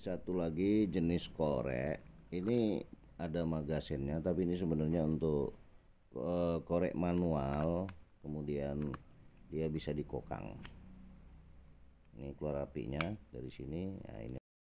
Satu lagi jenis korek. Ini ada magasinnya tapi ini sebenarnya untuk eh, korek manual kemudian dia bisa dikokang ini keluar apinya dari sini nah ini